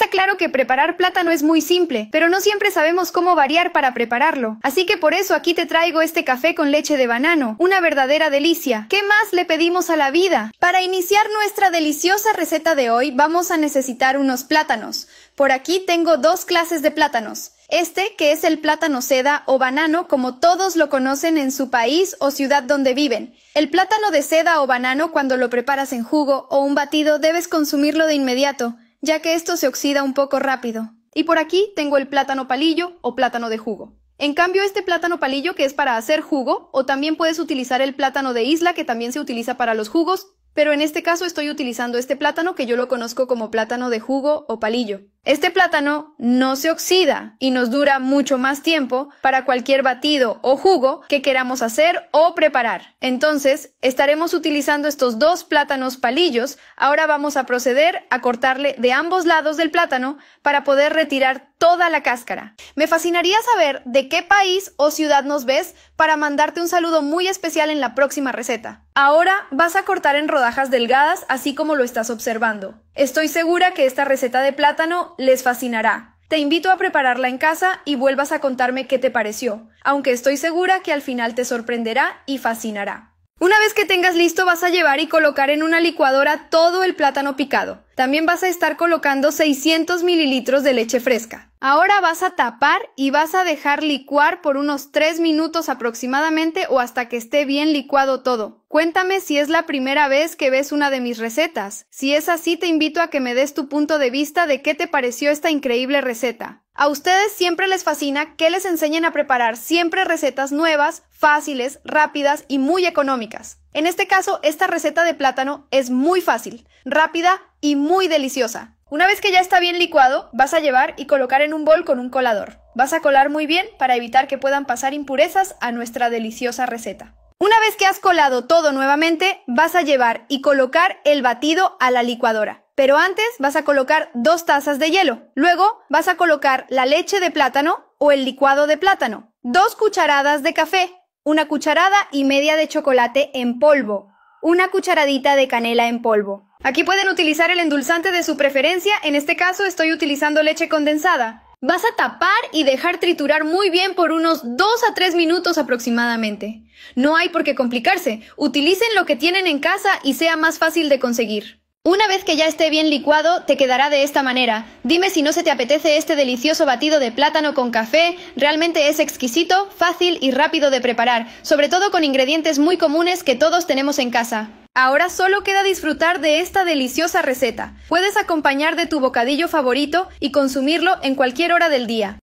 Está claro que preparar plátano es muy simple, pero no siempre sabemos cómo variar para prepararlo. Así que por eso aquí te traigo este café con leche de banano, una verdadera delicia. ¿Qué más le pedimos a la vida? Para iniciar nuestra deliciosa receta de hoy vamos a necesitar unos plátanos. Por aquí tengo dos clases de plátanos. Este, que es el plátano seda o banano, como todos lo conocen en su país o ciudad donde viven. El plátano de seda o banano, cuando lo preparas en jugo o un batido, debes consumirlo de inmediato ya que esto se oxida un poco rápido. Y por aquí tengo el plátano palillo o plátano de jugo. En cambio, este plátano palillo que es para hacer jugo, o también puedes utilizar el plátano de isla que también se utiliza para los jugos, pero en este caso estoy utilizando este plátano que yo lo conozco como plátano de jugo o palillo. Este plátano no se oxida y nos dura mucho más tiempo para cualquier batido o jugo que queramos hacer o preparar. Entonces, estaremos utilizando estos dos plátanos palillos. Ahora vamos a proceder a cortarle de ambos lados del plátano para poder retirar toda la cáscara. Me fascinaría saber de qué país o ciudad nos ves para mandarte un saludo muy especial en la próxima receta. Ahora vas a cortar en rodajas delgadas así como lo estás observando. Estoy segura que esta receta de plátano les fascinará. Te invito a prepararla en casa y vuelvas a contarme qué te pareció, aunque estoy segura que al final te sorprenderá y fascinará. Una vez que tengas listo vas a llevar y colocar en una licuadora todo el plátano picado. También vas a estar colocando 600 mililitros de leche fresca. Ahora vas a tapar y vas a dejar licuar por unos 3 minutos aproximadamente o hasta que esté bien licuado todo. Cuéntame si es la primera vez que ves una de mis recetas. Si es así, te invito a que me des tu punto de vista de qué te pareció esta increíble receta. A ustedes siempre les fascina que les enseñen a preparar siempre recetas nuevas, fáciles, rápidas y muy económicas. En este caso, esta receta de plátano es muy fácil, rápida y muy deliciosa. Una vez que ya está bien licuado, vas a llevar y colocar en un bol con un colador. Vas a colar muy bien para evitar que puedan pasar impurezas a nuestra deliciosa receta. Una vez que has colado todo nuevamente, vas a llevar y colocar el batido a la licuadora. Pero antes vas a colocar dos tazas de hielo. Luego vas a colocar la leche de plátano o el licuado de plátano, dos cucharadas de café, una cucharada y media de chocolate en polvo, una cucharadita de canela en polvo. Aquí pueden utilizar el endulzante de su preferencia, en este caso estoy utilizando leche condensada. Vas a tapar y dejar triturar muy bien por unos 2 a 3 minutos aproximadamente. No hay por qué complicarse, utilicen lo que tienen en casa y sea más fácil de conseguir. Una vez que ya esté bien licuado, te quedará de esta manera. Dime si no se te apetece este delicioso batido de plátano con café, realmente es exquisito, fácil y rápido de preparar, sobre todo con ingredientes muy comunes que todos tenemos en casa. Ahora solo queda disfrutar de esta deliciosa receta. Puedes acompañar de tu bocadillo favorito y consumirlo en cualquier hora del día.